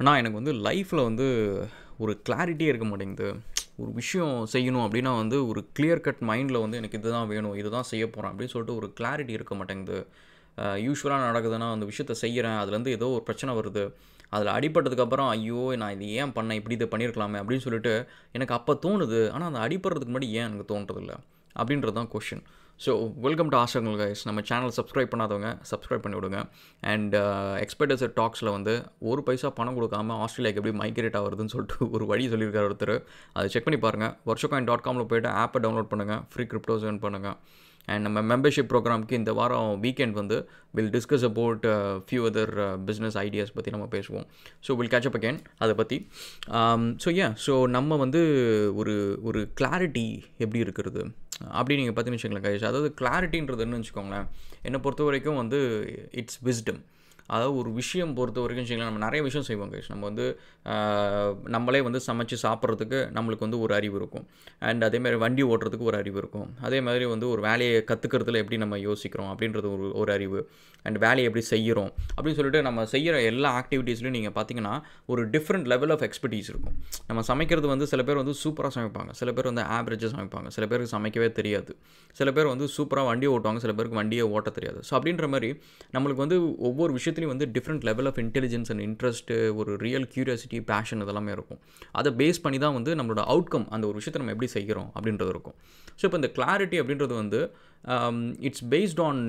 ஆனால் எனக்கு வந்து லைஃப்பில் வந்து ஒரு கிளாரிட்டியே இருக்க மாட்டேங்குது ஒரு விஷயம் செய்யணும் அப்படின்னா வந்து ஒரு கிளியர் கட் மைண்டில் வந்து எனக்கு இதுதான் வேணும் இதுதான் செய்ய போகிறேன் அப்படின்னு சொல்லிட்டு ஒரு கிளாரிட்டி இருக்க மாட்டேங்குது யூஸ்வலாக நடக்குதுன்னா அந்த விஷயத்த செய்கிறேன் அதுலேருந்து ஏதோ ஒரு பிரச்சனை வருது அதில் அடிபட்டதுக்கப்புறம் ஐயோ நான் இது ஏன் பண்ணேன் இப்படி இதை பண்ணியிருக்கலாமே அப்படின்னு சொல்லிட்டு எனக்கு அப்போ தோணுது ஆனால் அந்த அடிபடுறதுக்கு முன்னாடி ஏன் எனக்கு தோன்றதில்லை அப்படின்றது தான் கொஷின் ஸோ வெல்கம் டு ஆஷங்கள் கைஸ் நம்ம சேனல் சப்ஸ்கிரைப் பண்ணாதவங்க சப்ஸ்கிரைப் பண்ணி விடுங்க அண்ட் எக்ஸ்பெக்டர்ஸ் டாக்ஸில் வந்து ஒரு பைசா பணம் கொடுக்காம ஆஸ்திரேலியாவுக்கு எப்படி மைக்ரேட் ஆகுதுன்னு சொல்லிட்டு ஒரு வழி சொல்லியிருக்காரு ஒருத்தர் அதை செக் பண்ணி பாருங்கள் வருஷக்காயின் டாட் காமில் போய்ட்டு ஆப்பை டவுன்லோட் பண்ணுங்கள் ஃப்ரீ கிரிப்டோஸ் ஏர்ன் பண்ணுங்கள் அண்ட் நம்ம மெம்பர்ஷிப் ப்ரோக்ராம்க்கு இந்த வாரம் வீக்கெண்ட் வந்து will discuss about few other business ideas பற்றி நம்ம பேசுவோம் so will catch up again அதை பற்றி ஸோ ஏன் ஸோ நம்ம வந்து ஒரு ஒரு கிளாரிட்டி எப்படி இருக்கிறது அப்படி நீங்கள் பார்த்து வச்சுக்கோங்களேன் கைஷ் அதாவது கிளாரிட்டின்றது என்ன வச்சுக்கோங்களேன் என்னை பொறுத்த வரைக்கும் வந்து இட்ஸ் விஸ்டம் அதாவது ஒரு விஷயம் பொறுத்த வரைக்கும் வச்சுக்கலாம் நம்ம நிறைய விஷயம் செய்வோம் கைஸ் நம்ம வந்து நம்மளே வந்து சமைச்சு சாப்பிட்றதுக்கு நம்மளுக்கு வந்து ஒரு அறிவு இருக்கும் அண்ட் அதேமாதிரி வண்டி ஓட்டுறதுக்கு ஒரு அறிவு இருக்கும் அதே மாதிரி வந்து ஒரு வேலையை கற்றுக்கிறதுல எப்படி நம்ம யோசிக்கிறோம் அப்படின்றது ஒரு ஒரு அறிவு அண்ட் வேலையை எப்படி செய்கிறோம் அப்படின்னு சொல்லிட்டு நம்ம செய்கிற எல்லா ஆக்டிவிட்டீஸ்லையும் நீங்கள் பார்த்தீங்கன்னா ஒரு டிஃப்ரெண்ட் லெவல் ஆஃப் எக்ஸ்பர்டீஸ் இருக்கும் நம்ம சமைக்கிறது வந்து சில பேர் வந்து சூப்பராக சமைப்பாங்க சில பேர் வந்து ஆவரேஜாக சமைப்பாங்க சில பேருக்கு சமைக்கவே தெரியாது சில பேர் வந்து சூப்பராக வண்டியை ஓட்டுவாங்க சில பேருக்கு வண்டியை ஓட்ட தெரியாது ஸோ அப்படின்ற மாதிரி நம்மளுக்கு வந்து ஒவ்வொரு விஷயம் விஷயத்துலையும் வந்து different level of intelligence and interest ஒரு ரியல் க்யூரியாசிட்டி பேஷன் இதெல்லாமே இருக்கும் அதை பேஸ் பண்ணி தான் வந்து நம்மளோட அவுட்கம் அந்த ஒரு விஷயத்தை நம்ம எப்படி செய்கிறோம் அப்படின்றது இருக்கும் ஸோ இப்போ இந்த கிளாரிட்டி அப்படின்றது வந்து it's based on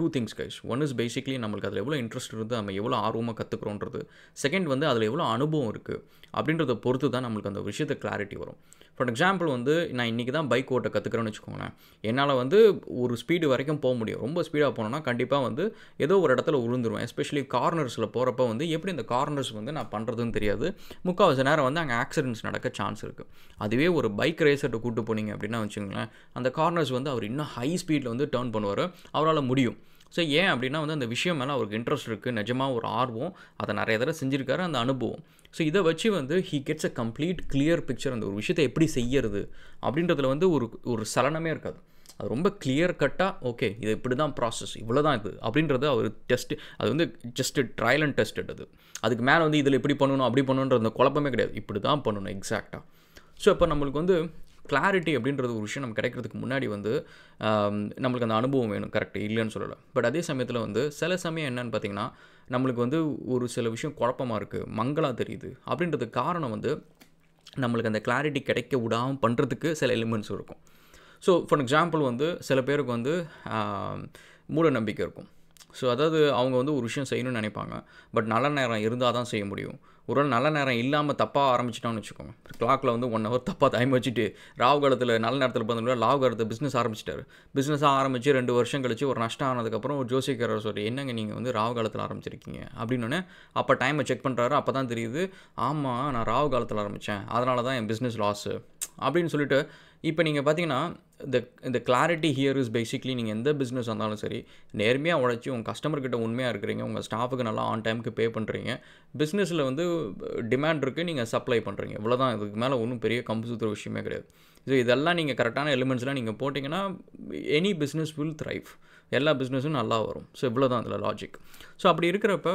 two things guys one is basically நம்மளுக்கு அதில் எவ்வளோ இன்ட்ரெஸ்ட் இருந்து நம்ம எவ்வளோ ஆர்வமாக கற்றுக்குறோன்றது செகண்ட் வந்து அதில் எவ்வளோ அனுபவம் இருக்குது அப்படின்றத பொறுத்து தான் நம்மளுக்கு அந்த விஷயத்தை கிளாரிட்டி வரும் ஃபார் எக்ஸாம்பிள் வந்து நான் இன்றைக்கி தான் பைக் ஓட்ட கற்றுக்கிறேன்னு வச்சுக்கோங்களேன் என்னால் வந்து ஒரு ஸ்பீடு வரைக்கும் போக முடியும் ரொம்ப ஸ்பீடாக போனோன்னா கண்டிப்பாக வந்து ஏதோ ஒரு இடத்துல உழுந்துருவேன் எஸ்பெஷலி கார்னர்ஸில் போகிறப்ப வந்து எப்படி இந்த கார்னர்ஸ் வந்து நான் பண்ணுறதுன்னு தெரியாது முக்கால்வாசி நேரம் வந்து அங்கே ஆக்சிடென்ட்ஸ் நடக்க சான்ஸ் இருக்குது அதுவே ஒரு பைக் ரேசர்கிட்ட கூப்பிட்டு போனீங்க அப்படின்னா வச்சுக்கோங்களேன் அந்த கார்னர்ஸ் வந்து அவர் இன்னும் ஹை ஸ்பீடில் வந்து டேர்ன் பண்ணுவார் அவரால் முடியும் ஸோ ஏன் அப்படின்னா வந்து அந்த விஷயம் மேலே அவருக்கு இன்ட்ரெஸ்ட் இருக்குது நிஜமாக ஒரு ஆர்வம் அதை நிறைய தடவை செஞ்சுருக்காரு அந்த அனுபவம் ஸோ இதை வச்சு வந்து he gets a complete clear picture அந்த ஒரு விஷயத்தை எப்படி செய்யறது அப்படின்றதுல வந்து ஒரு ஒரு சலனமே இருக்காது அது ரொம்ப கிளியர் கட்டாக ஓகே இது இப்படி தான் ப்ராசஸ் இவ்வளோ தான் இது அப்படின்றது அவர் டெஸ்ட் அது வந்து ஜஸ்ட் ட்ரையல் அண்ட் டெஸ்ட் அது அதுக்கு மேலே வந்து இதில் இப்படி பண்ணணும் அப்படி பண்ணணுன்ற அந்த குழப்பமே கிடையாது இப்படி தான் பண்ணணும் எக்ஸாக்டாக ஸோ இப்போ நம்மளுக்கு வந்து கிளாரிட்டி அப்படின்றது ஒரு விஷயம் நம்ம கிடைக்கிறதுக்கு முன்னாடி வந்து நம்மளுக்கு அந்த அனுபவம் வேணும் கரெக்ட் இல்லைன்னு சொல்லலை பட் அதே சமயத்தில் வந்து சில சமயம் என்னென்னு பார்த்தீங்கன்னா நம்மளுக்கு வந்து ஒரு சில விஷயம் குழப்பமாக இருக்குது மங்களாக தெரியுது அப்படின்றது காரணம் வந்து நம்மளுக்கு அந்த கிளாரிட்டி கிடைக்க விடாமல் பண்ணுறதுக்கு சில எலிமெண்ட்ஸ் இருக்கும் ஸோ ஃபார் எக்ஸாம்பிள் வந்து சில பேருக்கு வந்து மூட நம்பிக்கை இருக்கும் ஸோ அதாவது அவங்க வந்து ஒரு விஷயம் செய்யணும்னு நினைப்பாங்க பட் நல்ல நேரம் இருந்தால் தான் செய்ய முடியும் ஒரு நல்ல நேரம் இல்லாமல் தப்பாக ஆரம்பிச்சிட்டோம்னு வச்சுக்கோங்க கிளாக்கில் வந்து ஒன் ஹவர் தப்பாக டைம் வச்சுட்டு ராவு காலத்தில் நல்ல நேரத்தில் பார்த்தோம் ராவு காலத்தில் பிஸ்னஸ் ஆரம்பிச்சிட்டாரு பிஸ்னஸாக ஆரம்பித்து ரெண்டு வருஷம் கழிச்சு ஒரு நஷ்டம் ஆனதுக்கப்புறம் ஒரு ஜோசியக்காரர் சொல்லி என்னங்க நீங்கள் வந்து ராவு காலத்தில் ஆரம்பிச்சிருக்கீங்க அப்படின்னோடனே அப்போ டைமை செக் பண்ணுறாரு அப்போ தான் தெரியுது ஆமாம் நான் ராவு காலத்தில் ஆரம்பித்தேன் அதனால தான் என் பிஸ்னஸ் லாஸு அப்படின்னு சொல்லிட்டு இப்போ நீங்கள் பார்த்தீங்கன்னா இந்த இந்த கிளாரிட்டி ஹியர் இஸ் பேசிக்லி நீங்கள் எந்த பிஸ்னஸ் இருந்தாலும் சரி நேர்மையாக உழைச்சி உங்கள் கஸ்டமர்கிட்ட உண்மையாக இருக்கிறீங்க உங்கள் ஸ்டாஃபுக்கு நல்லா ஆன் டைமுக்கு பே பண்ணுறீங்க பிஸ்னஸில் வந்து டிமாண்ட் இருக்குது நீங்கள் சப்ளை பண்ணுறீங்க இவ்வளோதான் இதுக்கு மேலே ஒன்றும் பெரிய கம்பு விஷயமே கிடையாது ஸோ இதெல்லாம் நீங்கள் கரெக்டான எலிமெண்ட்ஸ்லாம் நீங்கள் போட்டிங்கன்னா எனி பிஸ்னஸ் வில் த்ரைவ் எல்லா பிஸ்னஸும் நல்லா வரும் ஸோ இவ்வளோ தான் அதில் லாஜிக் ஸோ அப்படி இருக்கிறப்ப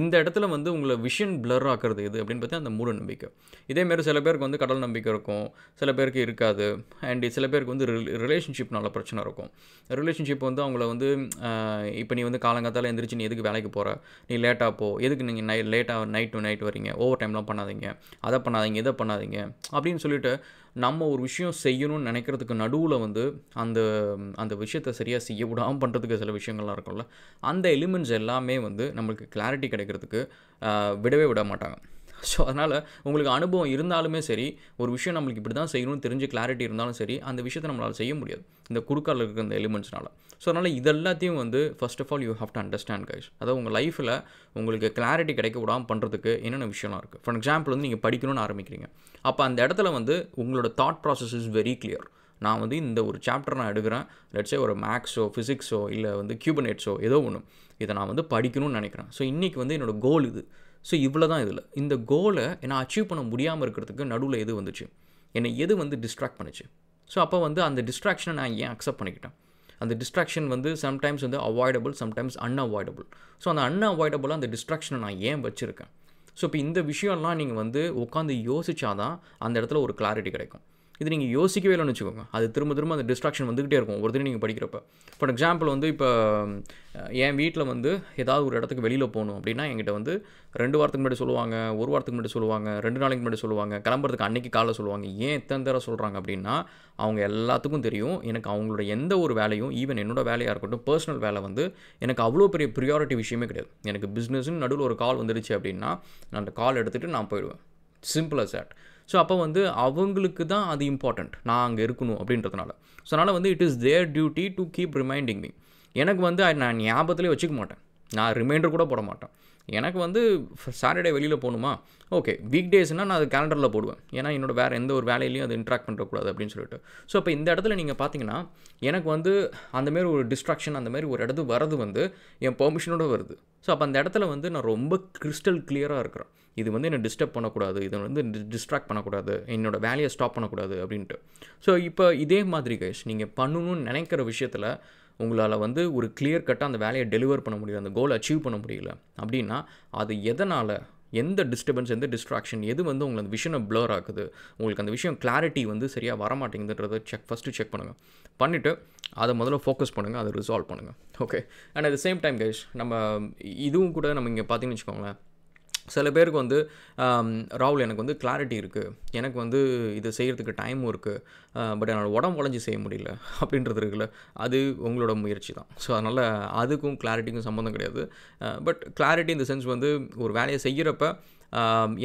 இந்த இடத்துல வந்து உங்களை விஷன் பிளர் ஆக்கிறது எது அப்படின்னு பார்த்தா அந்த மூட நம்பிக்கை இதேமாரி சில பேருக்கு வந்து கடல் நம்பிக்கை இருக்கும் சில பேருக்கு இருக்காது அண்ட் சில பேருக்கு வந்து ரிலேஷன்ஷிப் நல்ல பிரச்சனை இருக்கும் ரிலேஷன்ஷிப் வந்து அவங்கள வந்து இப்போ நீ வந்து காலங்காத்தால் எந்திரிச்சு நீ எதுக்கு வேலைக்கு போகிற நீ லேட்டாக போ எதுக்கு நீங்கள் நை லேட்டாக நைட் டு நைட் வரீங்க ஓவர் டைம்லாம் பண்ணாதீங்க அதை பண்ணாதீங்க இதை பண்ணாதீங்க அப்படின்னு சொல்லிட்டு நம்ம ஒரு விஷயம் செய்யணும்னு நினைக்கிறதுக்கு நடுவில் வந்து அந்த அந்த விஷயத்தை சரியாக செய்ய விடாமல் பண்ணுறதுக்கு சில விஷயங்கள்லாம் இருக்கும்ல அந்த எலிமெண்ட்ஸ் எல்லாமே வந்து நம்மளுக்கு கிளாரிட்டி கிடைக்கிறதுக்கு விடவே விட மாட்டாங்க ஸோ அதனால் உங்களுக்கு அனுபவம் இருந்தாலுமே சரி ஒரு விஷயம் நம்மளுக்கு இப்படி தான் செய்யணும்னு தெரிஞ்சு கிளாரிட்டி இருந்தாலும் சரி அந்த விஷயத்தை நம்மளால் செய்ய முடியாது இந்த குறுக்கால் இருக்கிற அந்த எலிமெண்ட்ஸ்னால ஸோ அதனால் இது எல்லாத்தையும் வந்து first of all you have to understand guys அதாவது உங்கள் லைஃப்பில் உங்களுக்கு கிளாரிட்டி கிடைக்க விடாமல் பண்ணுறதுக்கு என்னென்ன விஷயம்லாம் இருக்குது ஃபார் எக்ஸாம்பிள் வந்து நீங்கள் படிக்கணும்னு ஆரம்பிக்கிறீங்க அப்போ அந்த இடத்துல வந்து உங்களோட thought process is very clear நான் வந்து இந்த ஒரு சாப்டர் நான் எடுக்கிறேன் லெட்ஸே ஒரு மேக்ஸோ ஃபிசிக்ஸோ இல்லை வந்து கியூபனேட்ஸோ ஏதோ ஒன்று இதை நான் வந்து படிக்கணும்னு நினைக்கிறேன் ஸோ இன்றைக்கி வந்து என்னோடய கோல் இது ஸோ இவ்வளோ தான் இதில் இந்த கோலை என்னை அச்சீவ் பண்ண முடியாமல் இருக்கிறதுக்கு நடுவில் எது வந்துச்சு என்னை எது வந்து டிஸ்ட்ராக்ட் பண்ணுச்சு ஸோ அப்போ வந்து அந்த டிஸ்ட்ராக்ஷனை நான் ஏன் அக்செப்ட் பண்ணிக்கிட்டேன் அந்த டிஸ்ட்ராக்ஷன் வந்து சம்டைம்ஸ் வந்து அவாய்டபுள் சம்டைம்ஸ் அன்அவாய்டபுள் ஸோ அந்த அன்அவாய்டபுளாக அந்த டிஸ்ட்ராக்ஷனை நான் ஏன் வச்சுருக்கேன் ஸோ இப்போ இந்த விஷயம்லாம் நீங்கள் வந்து உட்காந்து யோசிச்சாதான் அந்த இடத்துல ஒரு கிளாரிட்டி கிடைக்கும் இது நீங்கள் யோசிக்கவே இல்லைன்னு வச்சுக்கோங்க அது திரும்ப திரும்ப அந்த டிஸ்ட்ராக்ஷன் வந்துக்கிட்டே இருக்கும் ஒருத்தர் நீங்கள் படிக்கிறப்ப ஃபார் எக்ஸாம்பிள் வந்து இப்போ என் வீட்டில் வந்து ஏதாவது ஒரு இடத்துக்கு வெளியில் போகணும் அப்படின்னா என்கிட்ட வந்து ரெண்டு வாரத்துக்கு முன்னாடி சொல்லுவாங்க ஒரு வாரத்துக்கு முன்னாடி சொல்லுவாங்க ரெண்டு நாளைக்கு முன்னாடி சொல்லுவாங்க கிளம்புறதுக்கு அன்றைக்கி காலைல சொல்லுவாங்க ஏன் எத்தனை தடவை சொல்கிறாங்க அப்படின்னா அவங்க எல்லாத்துக்கும் தெரியும் எனக்கு அவங்களோட எந்த ஒரு வேலையும் ஈவன் என்னோட வேலையாக இருக்கட்டும் பர்சனல் வேலை வந்து எனக்கு அவ்வளோ பெரிய ப்ரியாரிட்டி விஷயமே கிடையாது எனக்கு பிஸ்னஸ்ன்னு நடுவில் ஒரு கால் வந்துடுச்சு அப்படின்னா நான் அந்த கால் எடுத்துகிட்டு நான் போயிடுவேன் சிம்பிள் அஸ் தட் ஸோ அப்போ வந்து அவங்களுக்கு தான் அது இம்பார்ட்டண்ட் நான் அங்கே இருக்கணும் அப்படின்றதுனால ஸோ அதனால் வந்து it is their duty to keep reminding me எனக்கு வந்து நான் ஞாபகத்துலேயே வச்சுக்க மாட்டேன் நான் ரிமைண்டர் கூட போட மாட்டேன் எனக்கு வந்து சாட்டர்டே வெளியில் போகணுமா ஓகே வீக் டேஸ்னால் நான் அது கேலண்டரில் போடுவேன் ஏன்னா என்னோட வேறு எந்த ஒரு வேலையிலையும் அது இன்ட்ராக்ட் பண்ணுறக்கூடாது அப்படின்னு சொல்லிட்டு ஸோ இப்போ இந்த இடத்துல நீங்கள் பார்த்தீங்கன்னா எனக்கு வந்து அந்தமாரி ஒரு டிஸ்ட்ராக்ஷன் அந்தமாரி ஒரு இடத்துக்கு வரது வந்து என் பெர்மிஷனோட வருது ஸோ அப்போ அந்த இடத்துல வந்து நான் ரொம்ப கிறிஸ்டல் கிளியராக இருக்கிறேன் இது வந்து என்னை டிஸ்டர்ப் பண்ணக்கூடாது இதை வந்து டிஸ்ட்ராக்ட் பண்ணக்கூடாது என்னோடய வேலையை ஸ்டாப் பண்ணக்கூடாது அப்படின்ட்டு ஸோ இப்போ இதே மாதிரி கைஸ் நீங்கள் பண்ணணும்னு நினைக்கிற விஷயத்தில் உங்களால் வந்து ஒரு கிளியர் கட்டாக அந்த வேலையை டெலிவர் பண்ண முடியல அந்த கோல் அச்சீவ் பண்ண முடியல அப்படின்னா அது எதனால் எந்த டிஸ்டர்பன்ஸ் எந்த டிஸ்ட்ராக்ஷன் எது வந்து உங்களை அந்த விஷயம் ப்ளர் ஆகுது உங்களுக்கு அந்த விஷயம் கிளாரிட்டி வந்து சரியாக வரமாட்டேங்குதுன்றத செக் ஃபஸ்ட்டு செக் பண்ணுங்கள் பண்ணிவிட்டு அதை முதல்ல ஃபோக்கஸ் பண்ணுங்கள் அதை ரிசால்வ் பண்ணுங்கள் okay and at the same time cash நம்ம இதுவும் கூட நம்ம இங்கே பார்த்தீங்கன்னு வச்சுக்கோங்களேன் சில பேருக்கு வந்து ராகுல் எனக்கு வந்து கிளாரிட்டி இருக்குது எனக்கு வந்து இது செய்கிறதுக்கு டைமும் இருக்குது பட் என்னோடய உடம்பு உழைஞ்சி செய்ய முடியல அப்படின்றது இருக்குல்ல அது உங்களோட முயற்சி தான் ஸோ அதனால் அதுக்கும் கிளாரிட்டிக்கும் சம்மந்தம் கிடையாது பட் கிளாரிட்டி இந்த சென்ஸ் வந்து ஒரு வேலையை செய்கிறப்ப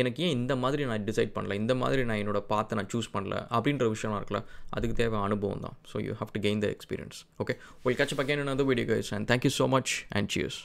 எனக்கு ஏன் இந்த மாதிரி நான் டிசைட் பண்ணல இந்த மாதிரி நான் என்னோடய பார்த்து நான் சூஸ் பண்ணல அப்படின்ற விஷயம்லாம் இருக்குல்ல அதுக்கு தேவை அனுபவம் தான் so you have to gain the experience okay உங்களுக்கு கட்சி பக்கம் என்னென்னது video guys and thank you so much and சியூஸ்